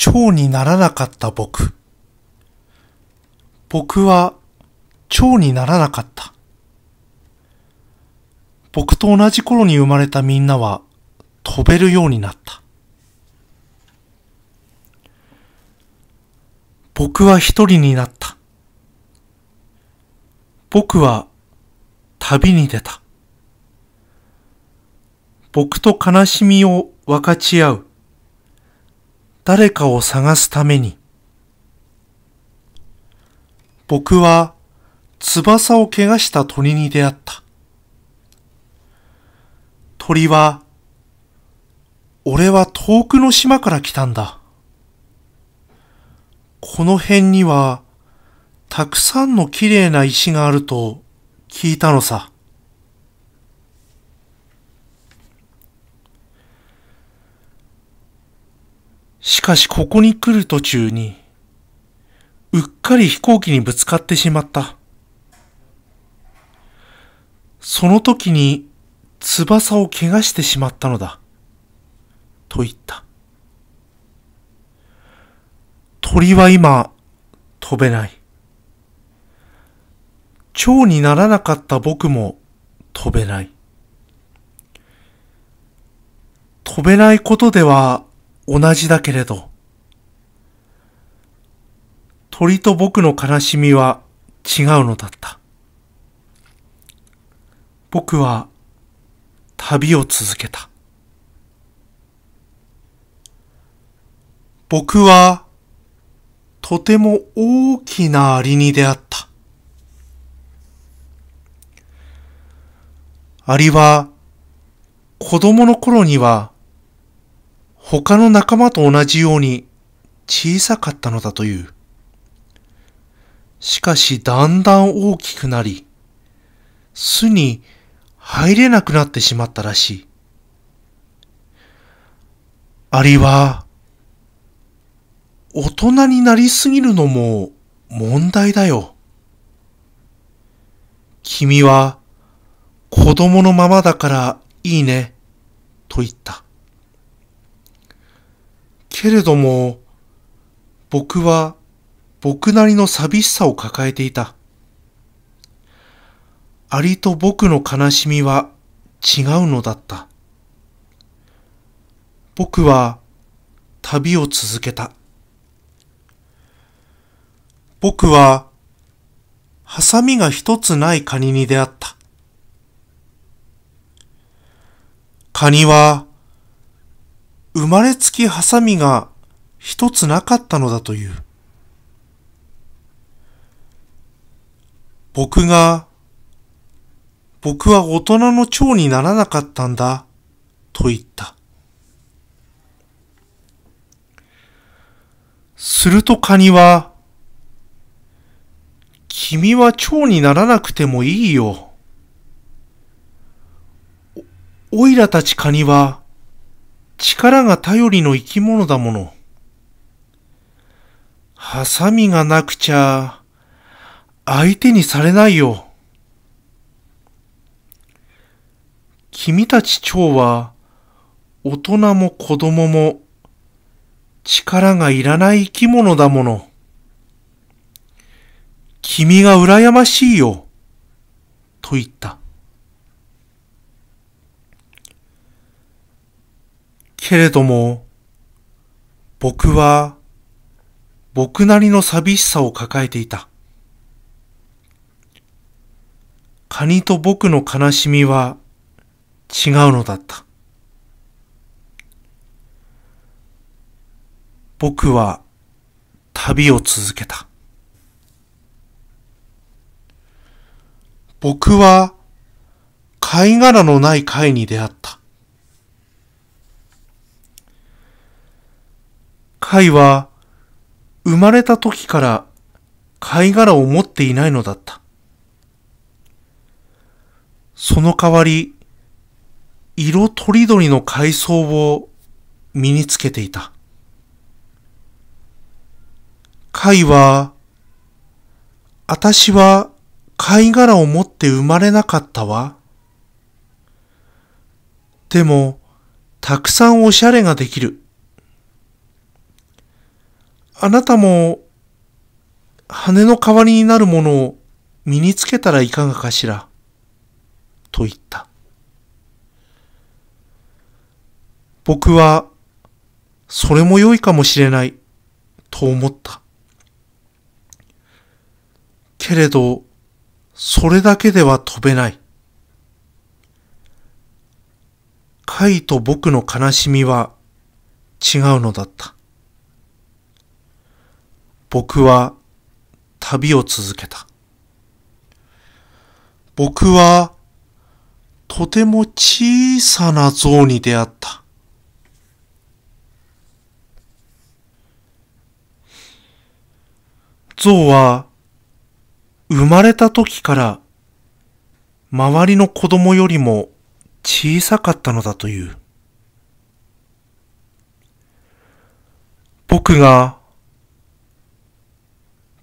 蝶にならなかった僕。僕は蝶にならなかった。僕と同じ頃に生まれたみんなは飛べるようになった。僕は一人になった。僕は旅に出た。僕と悲しみを分かち合う。誰かを探すために。僕は翼を怪我した鳥に出会った。鳥は、俺は遠くの島から来たんだ。この辺には、たくさんの綺麗な石があると聞いたのさ。しかしここに来る途中に、うっかり飛行機にぶつかってしまった。その時に翼を怪我してしまったのだ。と言った。鳥は今飛べない。蝶にならなかった僕も飛べない。飛べないことでは同じだけれど、鳥と僕の悲しみは違うのだった。僕は旅を続けた。僕はとても大きなアリに出会った。アリは子供の頃には他の仲間と同じように小さかったのだという。しかしだんだん大きくなり、巣に入れなくなってしまったらしい。アリは、大人になりすぎるのも問題だよ。君は子供のままだからいいね、と言った。けれども、僕は僕なりの寂しさを抱えていた。アリと僕の悲しみは違うのだった。僕は旅を続けた。僕はハサミが一つないカニに出会った。カニは生まれつきハサミが一つなかったのだという。僕が、僕は大人の蝶にならなかったんだ、と言った。するとカニは、君は蝶にならなくてもいいよ。おいらたちカニは、力が頼りの生き物だもの。ハサミがなくちゃ、相手にされないよ。君たち蝶は、大人も子供も、力がいらない生き物だもの。君が羨ましいよ、と言った。けれども、僕は、僕なりの寂しさを抱えていた。カニと僕の悲しみは違うのだった。僕は旅を続けた。僕は貝殻のない貝に出会った。貝は生まれた時から貝殻を持っていないのだった。その代わり、色とりどりの海藻を身につけていた。貝は、私は貝殻を持って生まれなかったわ。でも、たくさんおしゃれができる。あなたも羽の代わりになるものを身につけたらいかがかしら、と言った。僕は、それも良いかもしれない、と思った。けれど、それだけでは飛べない。カイと僕の悲しみは違うのだった。僕は旅を続けた。僕はとても小さな像に出会った。像は生まれた時から周りの子供よりも小さかったのだという。僕が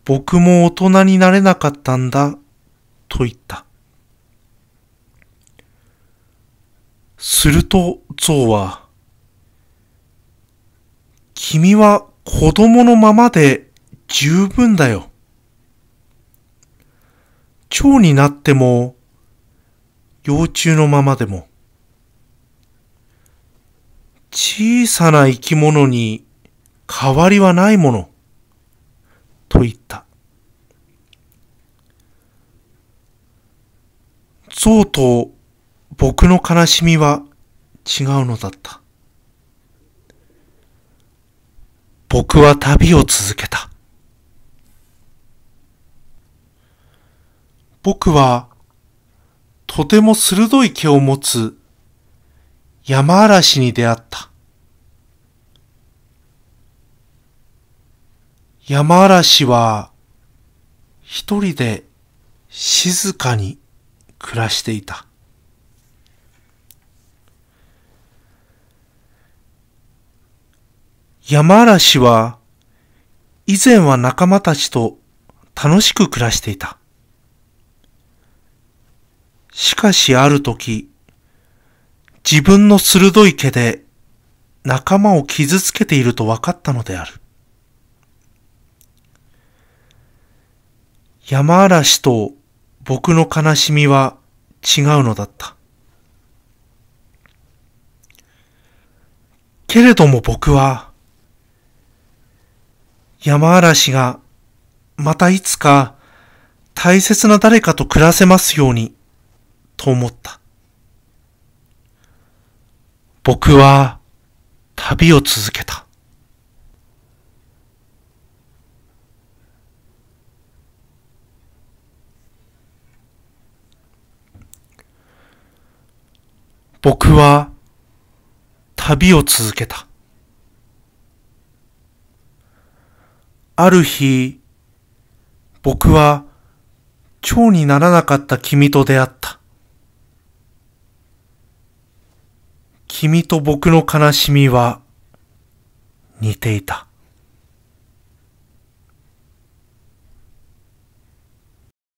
僕も大人になれなかったんだ、と言った。すると、象は、君は子供のままで十分だよ。蝶になっても、幼虫のままでも、小さな生き物に変わりはないもの。と言った。象と僕の悲しみは違うのだった。僕は旅を続けた。僕はとても鋭い毛を持つ山嵐に出会った。山嵐は一人で静かに暮らしていた。山嵐は以前は仲間たちと楽しく暮らしていた。しかしある時、自分の鋭い毛で仲間を傷つけていると分かったのである。山嵐と僕の悲しみは違うのだった。けれども僕は、山嵐がまたいつか大切な誰かと暮らせますように、と思った。僕は旅を続けた。僕は旅を続けた。ある日、僕は蝶にならなかった君と出会った。君と僕の悲しみは似ていた。